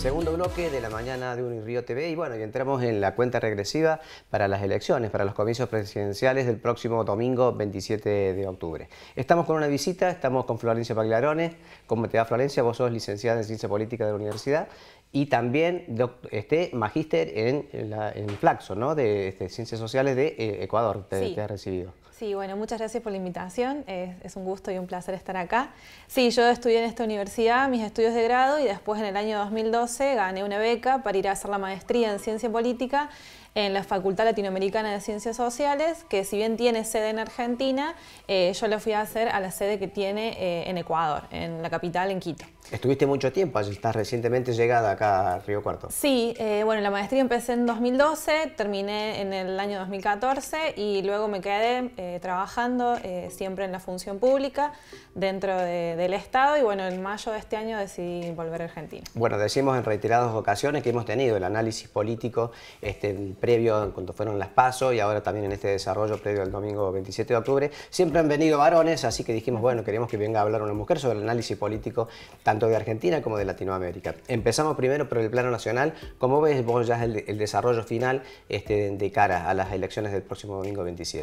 Segundo bloque de la mañana de Unirio TV y bueno, y entramos en la cuenta regresiva para las elecciones, para los comicios presidenciales del próximo domingo 27 de octubre. Estamos con una visita, estamos con Florencia Paglarone. ¿Cómo te va Florencia? Vos sos licenciada en Ciencia Política de la Universidad y también este, magíster en, Flaxo, ¿no? De este, Ciencias Sociales de eh, Ecuador, te, te has recibido. Sí, bueno, muchas gracias por la invitación. Es, un gusto y un placer estar acá. Sí, yo estudié en esta universidad mis estudios de grado y después en el año 2012 gané una beca para ir a hacer la maestría en ciencia política en la Facultad Latinoamericana de Ciencias Sociales, que si bien tiene sede en Argentina, eh, yo la fui a hacer a la sede que tiene eh, en Ecuador, en la capital, en Quito. Estuviste mucho tiempo, estás recientemente llegada acá a Río Cuarto. Sí, eh, bueno, la maestría empecé en 2012, terminé en el año 2014 y luego me quedé eh, trabajando eh, siempre en la función pública dentro del Estado y bueno, en mayo de este año decidí volver a Argentina. Bueno, decimos en reiteradas ocasiones que hemos tenido el análisis político este, previo cuando fueron las pasos y ahora también en este desarrollo previo al domingo 27 de octubre. Siempre han venido varones, así que dijimos, bueno, queremos que venga a hablar una mujer sobre el análisis político tanto de Argentina como de Latinoamérica. Empezamos primero por el plano nacional. como ves vos ya el, el desarrollo final este, de cara a las elecciones del próximo domingo 27?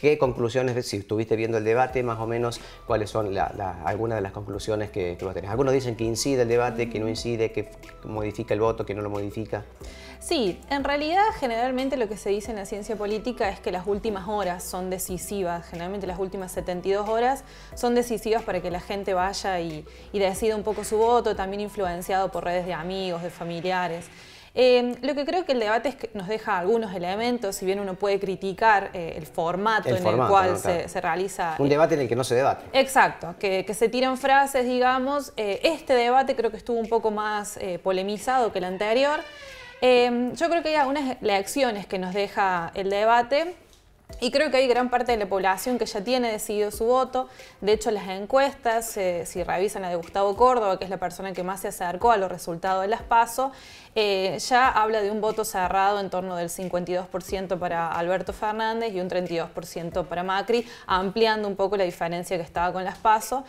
¿Qué conclusiones, si estuviste viendo el debate, más o menos, cuáles son algunas de las conclusiones que, vas vos tenés? Algunos dicen que incide el debate, que no incide, que modifica el voto, que no lo modifica. Sí, en realidad generalmente lo que se dice en la ciencia política es que las últimas horas son decisivas, generalmente las últimas 72 horas son decisivas para que la gente vaya y decida un poco su voto, también influenciado por redes de amigos, de familiares. Em, lo que creo que el debate es que nos deja algunos elementos, si bien uno puede criticar eh, el formato en el cual se, realiza. Un debate en el que no se debate. Exacto, que, se tiran frases, digamos. Eh, este debate creo que estuvo un poco más eh, polemizado que el anterior. Em, yo creo que hay algunas lecciones que nos deja el debate. Y creo que hay gran parte de la población que ya tiene decidido su voto. De hecho, las encuestas, eh, si revisan la de Gustavo Córdoba, que es la persona que más se acercó a los resultados de las PASO, eh, ya habla de un voto cerrado en torno del 52% para Alberto Fernández y un 32% para Macri, ampliando un poco la diferencia que estaba con las PASO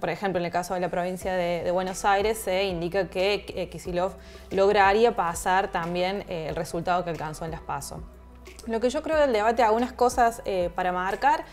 por ejemplo, en el caso de la provincia de, Buenos Aires, se indica que eh, lograría pasar también eh, el resultado que alcanzó en las PASO lo que yo creo del debate, algunas cosas eh, para marcar.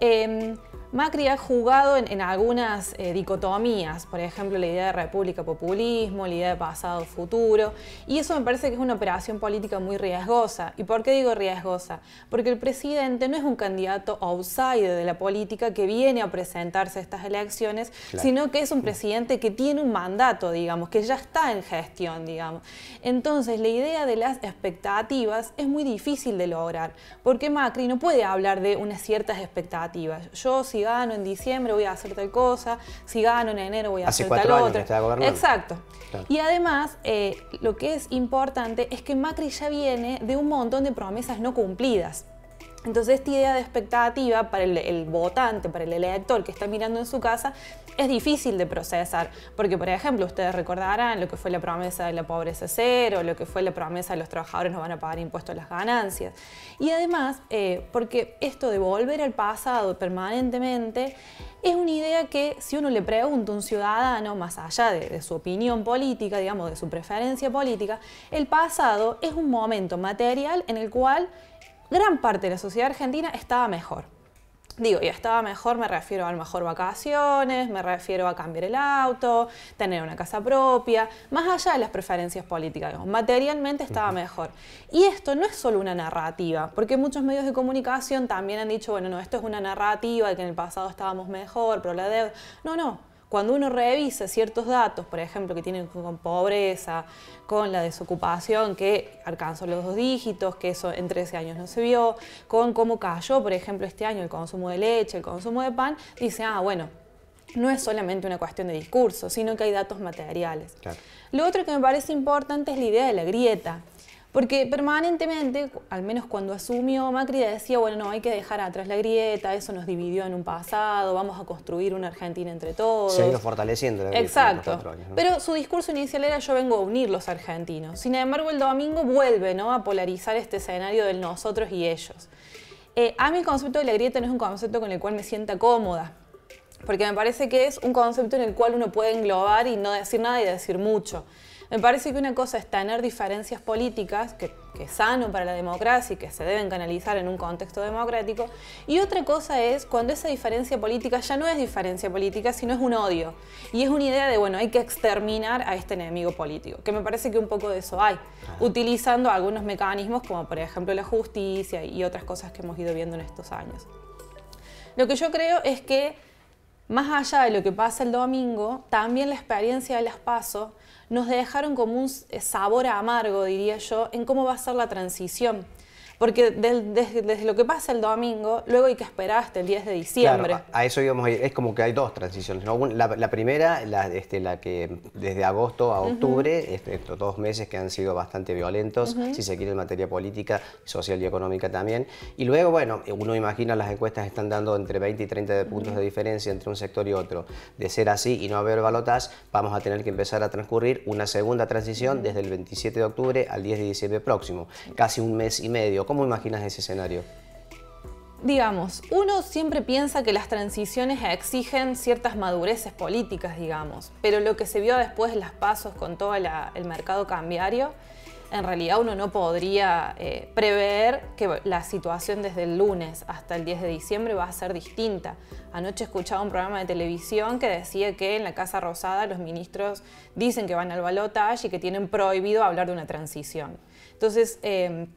Em, Macri ha jugado en, algunas eh, dicotomías, por ejemplo, la idea de república-populismo, la idea de pasado-futuro, y eso me parece que es una operación política muy riesgosa. ¿Y por qué digo riesgosa? Porque el presidente no es un candidato outside de la política que viene a presentarse a estas elecciones, sino que es un presidente que tiene un mandato, digamos, que ya está en gestión, digamos. Entonces, la idea de las expectativas es muy difícil de lograr, porque Macri no puede hablar de unas ciertas expectativas. Yo, sigo gano en diciembre voy a hacer tal cosa, si gano en enero voy a hacer tal otra. Exacto. Y además, eh, lo que es importante es que Macri ya viene de un montón de promesas no cumplidas. Entonces esta idea de expectativa para el, votante, para el elector que está mirando en su casa, es difícil de procesar, porque por ejemplo ustedes recordarán lo que fue la promesa de la pobreza cero, lo que fue la promesa de los trabajadores no van a pagar impuestos a las ganancias. Y además, eh, porque esto de volver al pasado permanentemente es una idea que si uno le pregunta a un ciudadano, más allá de su opinión política, digamos, de su preferencia política, el pasado es un momento material en el cual gran parte de la sociedad argentina estaba mejor. Digo, y estaba mejor me refiero a, mejor vacaciones, me refiero a cambiar el auto, tener una casa propia, más allá de las preferencias políticas, materialmente estaba mejor. Y esto no es solo una narrativa, porque muchos medios de comunicación también han dicho, bueno, no, esto es una narrativa de que en el pasado estábamos mejor, pero la deuda... No, no, cuando uno revisa ciertos datos, por ejemplo, que tienen con pobreza, con la desocupación, que alcanzó los dos dígitos, que eso en 13 años no se vio, con cómo cayó, por ejemplo, este año el consumo de leche, el consumo de pan, dice, ah, bueno, no es solamente una cuestión de discurso, sino que hay datos materiales. Lo otro que me parece importante es la idea de la grieta. Porque permanentemente, al menos cuando asumió Macri, decía, bueno, no, hay que dejar atrás la grieta, eso nos dividió en un pasado, vamos a construir una Argentina entre todos. Se ha ido fortaleciendo la Exacto. Pero su discurso inicial era yo vengo a unir los argentinos. Sin embargo, el domingo vuelve ¿no? a polarizar este escenario del nosotros y ellos. Eh, a mí el concepto de la grieta no es un concepto con el cual me sienta cómoda, porque me parece que es un concepto en el cual uno puede englobar y no decir nada y decir mucho. Me parece que una cosa es tener diferencias políticas, que, que, es sano para la democracia y que se deben canalizar en un contexto democrático, y otra cosa es cuando esa diferencia política ya no es diferencia política, sino es un odio. Y es una idea de, bueno, hay que exterminar a este enemigo político, que me parece que un poco de eso hay, utilizando algunos mecanismos como por ejemplo la justicia y otras cosas que hemos ido viendo en estos años. Lo que yo creo es que más allá de lo que pasa el domingo, también la experiencia de las pasos nos dejaron como un sabor amargo, diría yo, en cómo va a ser la transición porque desde, lo que pasa el domingo, luego ¿y que esperaste el 10 de diciembre. a, eso íbamos a ir. Es como que hay dos transiciones. La, primera, este, la, que desde agosto a octubre, este, estos dos meses que han sido bastante violentos, si se quiere, en materia política, social y económica también. Y luego, bueno, uno imagina las encuestas están dando entre 20 y 30 puntos de diferencia entre un sector y otro. De ser así y no haber balotas, vamos a tener que empezar a transcurrir una segunda transición desde el 27 de octubre al 10 de diciembre próximo. Casi un mes y medio ¿Cómo imaginas ese escenario? Digamos, uno siempre piensa que las transiciones exigen ciertas madureces políticas, digamos, pero lo que se vio después de las pasos con todo el mercado cambiario, en realidad uno no podría eh, prever que la situación desde el lunes hasta el 10 de diciembre va a ser distinta. Anoche escuchaba un programa de televisión que decía que en la Casa Rosada los ministros dicen que van al balotaje y que tienen prohibido hablar de una transición. Entonces, em,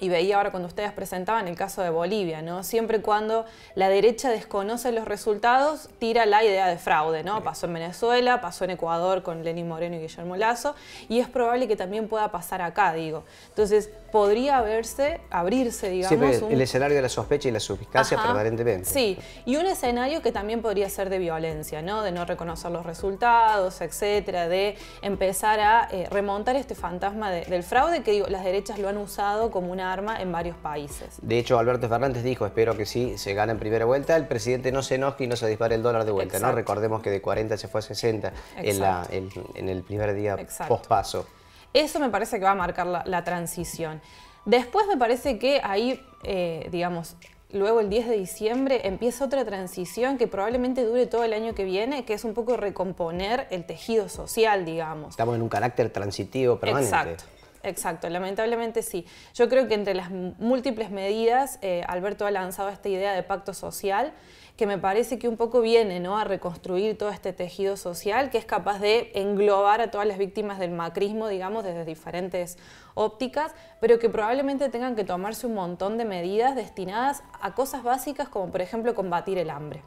y veía ahora cuando ustedes presentaban el caso de Bolivia, ¿no? Siempre cuando la derecha desconoce los resultados, tira la idea de fraude, ¿no? Pasó en Venezuela, pasó en Ecuador con Lenín Moreno y Guillermo Lazo, y es probable que también pueda pasar acá, digo. Entonces, podría verse, abrirse, digamos. Sí, el escenario de la sospecha y la suspicacia permanentemente. Sí, y un escenario que también podría ser de violencia, ¿no? De no reconocer los resultados, etcétera, de empezar a eh, remontar este fantasma del fraude que, digo, las derechas lo han usado como una arma en varios países. De hecho, Alberto Fernández dijo, espero que sí, se gane en primera vuelta, el presidente no se enoje y no se dispare el dólar de vuelta, ¿no? Recordemos que de 40 se fue a 60 en, el primer día pospaso. Eso me parece que va a marcar la, transición. Después me parece que ahí, eh, digamos, luego el 10 de diciembre empieza otra transición que probablemente dure todo el año que viene, que es un poco recomponer el tejido social, digamos. Estamos en un carácter transitivo permanente. Exacto, lamentablemente sí. Yo creo que entre las múltiples medidas, eh, Alberto ha lanzado esta idea de pacto social, que me parece que un poco viene ¿no? a reconstruir todo este tejido social que es capaz de englobar a todas las víctimas del macrismo, digamos, desde diferentes ópticas, pero que probablemente tengan que tomarse un montón de medidas destinadas a cosas básicas como por ejemplo combatir el hambre.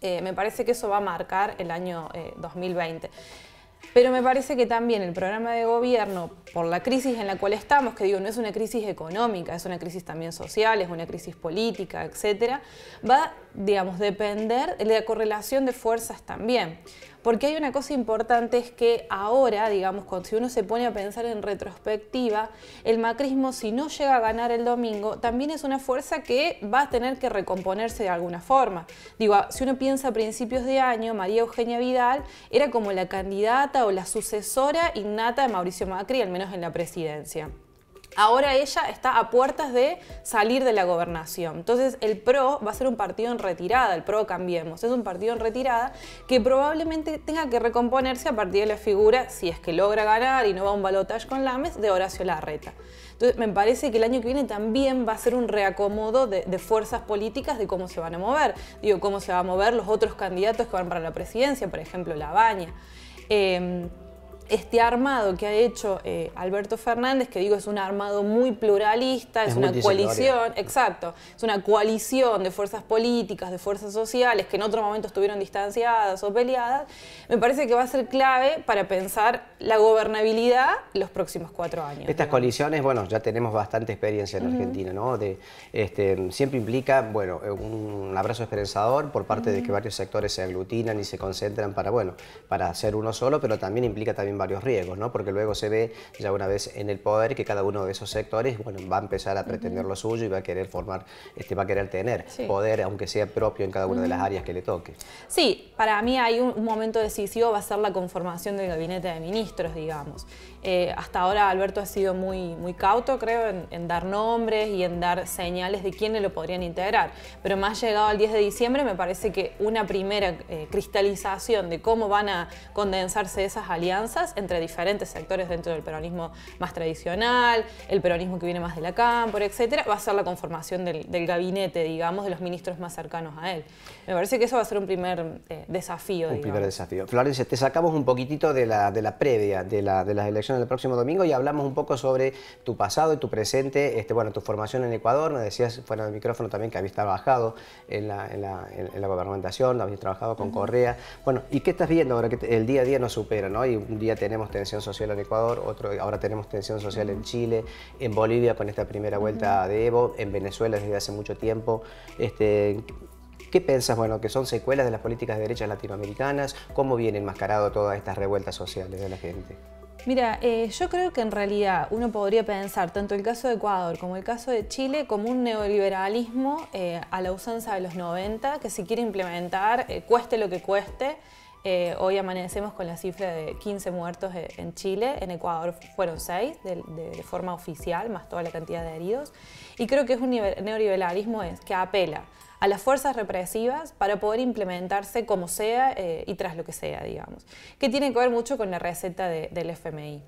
Eh, me parece que eso va a marcar el año 2020. Eh, pero me parece que también el programa de gobierno, por la crisis en la cual estamos, que digo, no es una crisis económica, es una crisis también social, es una crisis política, etcétera, va, digamos, depender de la correlación de fuerzas también. Porque hay una cosa importante es que ahora, digamos, si uno se pone a pensar en retrospectiva, el macrismo si no llega a ganar el domingo, también es una fuerza que va a tener que recomponerse de alguna forma. Digo, si uno piensa a principios de año, María Eugenia Vidal era como la candidata o la sucesora innata de Mauricio Macri, al menos en la presidencia ahora ella está a puertas de salir de la gobernación. Entonces el PRO va a ser un partido en retirada, el PRO Cambiemos, es un partido en retirada que probablemente tenga que recomponerse a partir de la figura, si es que logra ganar y no va a un balotaje con Lames, de Horacio Larreta. Entonces me parece que el año que viene también va a ser un reacomodo de, fuerzas políticas de cómo se van a mover, digo, cómo se van a mover los otros candidatos que van para la presidencia, por ejemplo, Labaña. Em, este armado que ha hecho eh, Alberto Fernández, que digo es un armado muy pluralista, es, una coalición, exacto, es una coalición de fuerzas políticas, de fuerzas sociales, que en otro momento estuvieron distanciadas o peleadas, me parece que va a ser clave para pensar la gobernabilidad los próximos cuatro años. Estas coaliciones, bueno, ya tenemos bastante experiencia en Argentina, ¿no? Este, siempre implica, bueno, un abrazo esperanzador por parte de que varios sectores se aglutinan y se concentran para, bueno, para ser uno solo, pero también implica también varios riesgos, ¿no? porque luego se ve ya una vez en el poder que cada uno de esos sectores bueno, va a empezar a pretender lo suyo y va a querer formar, este, va a querer tener poder, aunque sea propio en cada una de las áreas que le toque. Sí, para mí hay un, un momento decisivo, va a ser la conformación del gabinete de ministros, digamos. Eh, hasta ahora Alberto ha sido muy, muy cauto, creo, en, dar nombres y en dar señales de quiénes lo podrían integrar. Pero más llegado al 10 de diciembre, me parece que una primera eh, cristalización de cómo van a condensarse esas alianzas entre diferentes sectores dentro del peronismo más tradicional, el peronismo que viene más de la cámpora, etcétera, va a ser la conformación del, gabinete, digamos, de los ministros más cercanos a él. Me parece que eso va a ser un primer eh, desafío. Un primer desafío. Florencia, te sacamos un poquitito de la, de la previa de, la, de las elecciones el próximo domingo y hablamos un poco sobre tu pasado y tu presente, este, bueno, tu formación en Ecuador, me decías fuera del micrófono también que habías trabajado en la, en gobernamentación, habías trabajado con Correa, bueno, ¿y qué estás viendo ahora que el día a día no supera, ¿no? Y un día tenemos tensión social en Ecuador, otro, ahora tenemos tensión social en Chile, en Bolivia con esta primera vuelta de Evo, en Venezuela desde hace mucho tiempo, este, ¿Qué piensas, bueno, que son secuelas de las políticas de derechas latinoamericanas? ¿Cómo viene enmascarado todas estas revueltas sociales de la gente? Mira, eh, yo creo que en realidad uno podría pensar tanto el caso de Ecuador como el caso de Chile como un neoliberalismo eh, a la usanza de los 90 que si quiere implementar, eh, cueste lo que cueste. hoy amanecemos con la cifra de 15 muertos en Chile, en Ecuador fueron 6 de, de forma oficial, más toda la cantidad de heridos. Y creo que es un neoliberalismo que apela a las fuerzas represivas para poder implementarse como sea eh, y tras lo que sea, digamos, que tiene que ver mucho con la receta del FMI.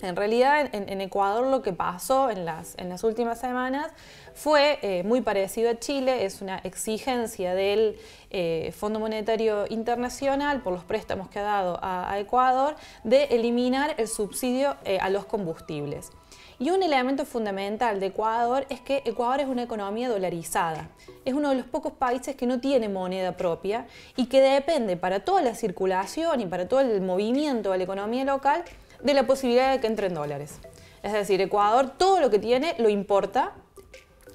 En realidad, en, Ecuador lo que pasó en las, últimas semanas fue eh, muy parecido a Chile, es una exigencia del eh, Fondo Monetario Internacional por los préstamos que ha dado a, Ecuador de eliminar el subsidio eh, a los combustibles. Y un elemento fundamental de Ecuador es que Ecuador es una economía dolarizada. Es uno de los pocos países que no tiene moneda propia y que depende para toda la circulación y para todo el movimiento de la economía local de la posibilidad de que entren dólares. Es decir, Ecuador todo lo que tiene lo importa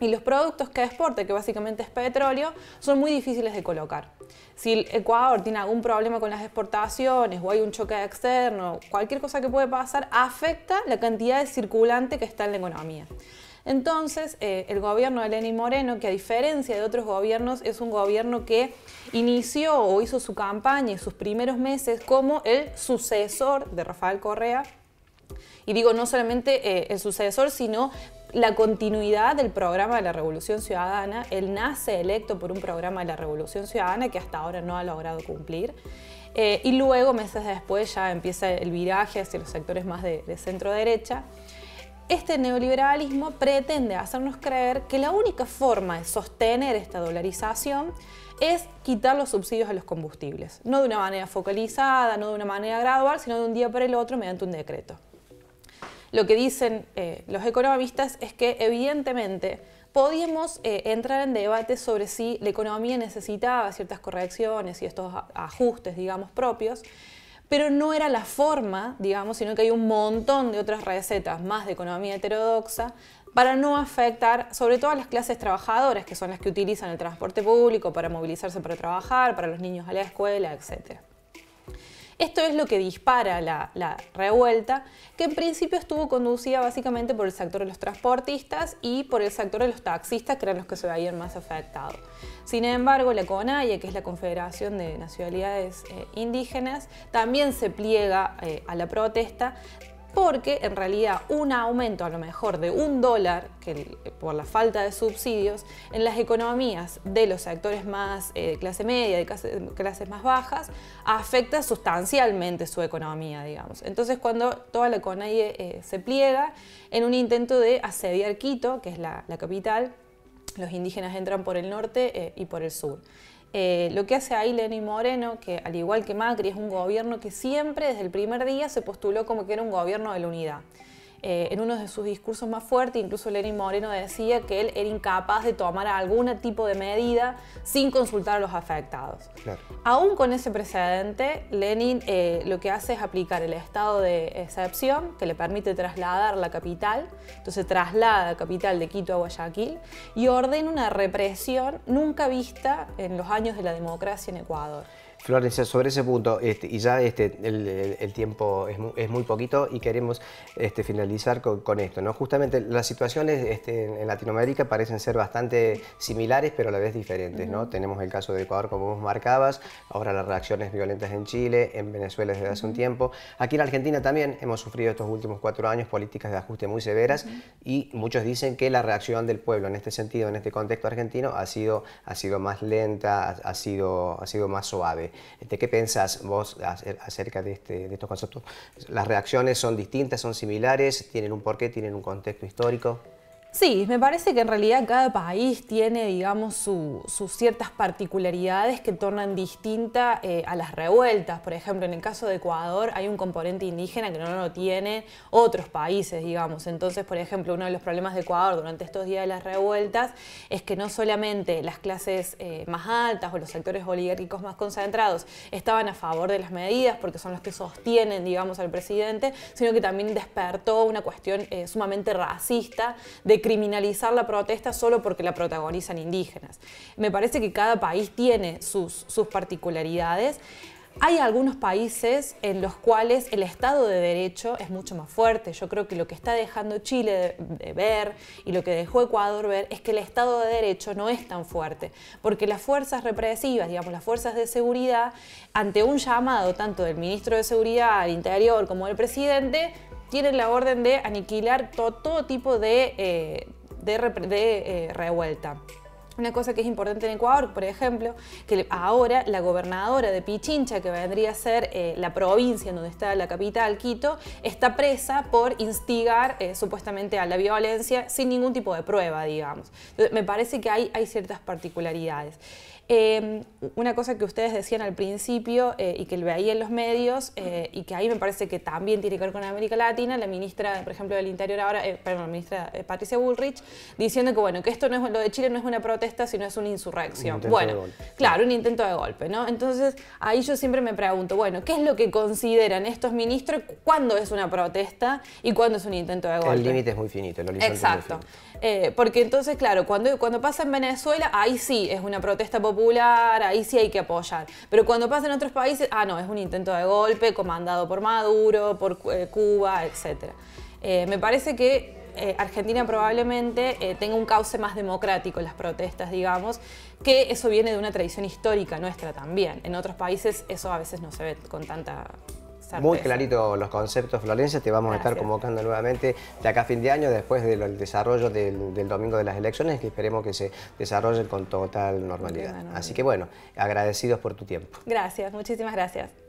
y los productos que exporte, que básicamente es petróleo, son muy difíciles de colocar. Si Ecuador tiene algún problema con las exportaciones o hay un choque externo, cualquier cosa que puede pasar, afecta la cantidad de circulante que está en la economía. Entonces, eh, el gobierno de Lenín Moreno, que a diferencia de otros gobiernos, es un gobierno que inició o hizo su campaña en sus primeros meses como el sucesor de Rafael Correa. Y digo no solamente eh, el sucesor, sino la continuidad del programa de la Revolución Ciudadana. Él nace electo por un programa de la Revolución Ciudadana que hasta ahora no ha logrado cumplir. Eh, y luego, meses después, ya empieza el viraje hacia los sectores más de, de centro-derecha. Este neoliberalismo pretende hacernos creer que la única forma de sostener esta dolarización es quitar los subsidios a los combustibles. No de una manera focalizada, no de una manera gradual, sino de un día para el otro mediante un decreto lo que dicen eh, los economistas es que evidentemente podíamos eh, entrar en debate sobre si la economía necesitaba ciertas correcciones y estos ajustes, digamos, propios, pero no era la forma, digamos, sino que hay un montón de otras recetas más de economía heterodoxa para no afectar sobre todo a las clases trabajadoras, que son las que utilizan el transporte público para movilizarse para trabajar, para los niños a la escuela, etcétera. Esto es lo que dispara la, revuelta, que en principio estuvo conducida básicamente por el sector de los transportistas y por el sector de los taxistas, que eran los que se veían más afectados. Sin embargo, la CONAIE, que es la Confederación de Nacionalidades eh, Indígenas, también se pliega eh, a la protesta, porque en realidad un aumento a lo mejor de un dólar por la falta de subsidios en las economías de los sectores más eh, de clase media, de clases más bajas, afecta sustancialmente su economía, digamos. Entonces cuando toda la CONAIE eh, se pliega en un intento de asediar Quito, que es la, capital, los indígenas entran por el norte eh, y por el sur. Eh, lo que hace ahí Lenín Moreno, que al igual que Macri es un gobierno que siempre desde el primer día se postuló como que era un gobierno de la unidad. Eh, en uno de sus discursos más fuertes, incluso Lenin Moreno decía que él era incapaz de tomar algún tipo de medida sin consultar a los afectados. Aún con ese precedente, Lenin eh, lo que hace es aplicar el estado de excepción que le permite trasladar la capital, entonces traslada la capital de Quito a Guayaquil y ordena una represión nunca vista en los años de la democracia en Ecuador. Florencia, sobre ese punto, este, y ya este, el, tiempo es muy, poquito y queremos este, finalizar con, esto. ¿no? Justamente las situaciones en Latinoamérica parecen ser bastante similares, pero a la vez diferentes. ¿no? Tenemos el caso de Ecuador, como vos marcabas, ahora las reacciones violentas en Chile, en Venezuela desde hace un tiempo. Aquí en Argentina también hemos sufrido estos últimos cuatro años políticas de ajuste muy severas y muchos dicen que la reacción del pueblo en este sentido, en este contexto argentino, ha sido, ha sido más lenta, ha sido, ha sido más suave. ¿Qué pensás vos acerca de, este, de estos conceptos? ¿Las reacciones son distintas, son similares, tienen un porqué, tienen un contexto histórico? Sí, me parece que en realidad cada país tiene, digamos, sus ciertas particularidades que tornan distinta eh, a las revueltas. Por ejemplo, en el caso de Ecuador hay un componente indígena que no lo tienen otros países, digamos. Entonces, por ejemplo, uno de los problemas de Ecuador durante estos días de las revueltas es que no solamente las clases eh, más altas o los sectores oligárquicos más concentrados estaban a favor de las medidas porque son los que sostienen, digamos, al presidente, sino que también despertó una cuestión eh, sumamente racista de criminalizar la protesta solo porque la protagonizan indígenas. Me parece que cada país tiene sus, particularidades. Hay algunos países en los cuales el Estado de Derecho es mucho más fuerte. Yo creo que lo que está dejando Chile de, ver y lo que dejó Ecuador ver es que el Estado de Derecho no es tan fuerte, porque las fuerzas represivas, digamos, las fuerzas de seguridad, ante un llamado tanto del ministro de Seguridad al Interior como del presidente, tienen la orden de aniquilar todo, tipo de, eh, de, eh, revuelta. Una cosa que es importante en Ecuador, por ejemplo, que ahora la gobernadora de Pichincha, que vendría a ser eh, la provincia en donde está la capital, Quito, está presa por instigar eh, supuestamente a la violencia sin ningún tipo de prueba, digamos. Entonces, me parece que hay, hay ciertas particularidades. Em, una cosa que ustedes decían al principio eh, y que lo ahí en los medios y que ahí me parece que también tiene que ver con América Latina, la ministra, por ejemplo, del Interior ahora, perdón, la ministra Patricia Bullrich, diciendo que bueno, que esto no es lo de Chile no es una protesta si no es una insurrección. bueno, claro, un intento de golpe, ¿no? Entonces, ahí yo siempre me pregunto, bueno, ¿qué es lo que consideran estos ministros cuándo es una protesta y cuándo es un intento de golpe? El límite es muy finito, el horizonte Exacto. Eh, porque entonces, claro, cuando, cuando pasa en Venezuela, ahí sí es una protesta popular, ahí sí hay que apoyar. Pero cuando pasa en otros países, ah, no, es un intento de golpe comandado por Maduro, por eh, Cuba, etc. Eh, me parece que eh, Argentina probablemente eh, tenga un cauce más democrático en las protestas, digamos, que eso viene de una tradición histórica nuestra también. En otros países eso a veces no se ve con tanta muy clarito los conceptos, Florencia. Te vamos a estar convocando nuevamente de acá a fin de año, después del desarrollo del, del domingo de las elecciones, que esperemos que se desarrollen con total normalidad. Así que bueno, agradecidos por tu tiempo. Gracias, muchísimas gracias.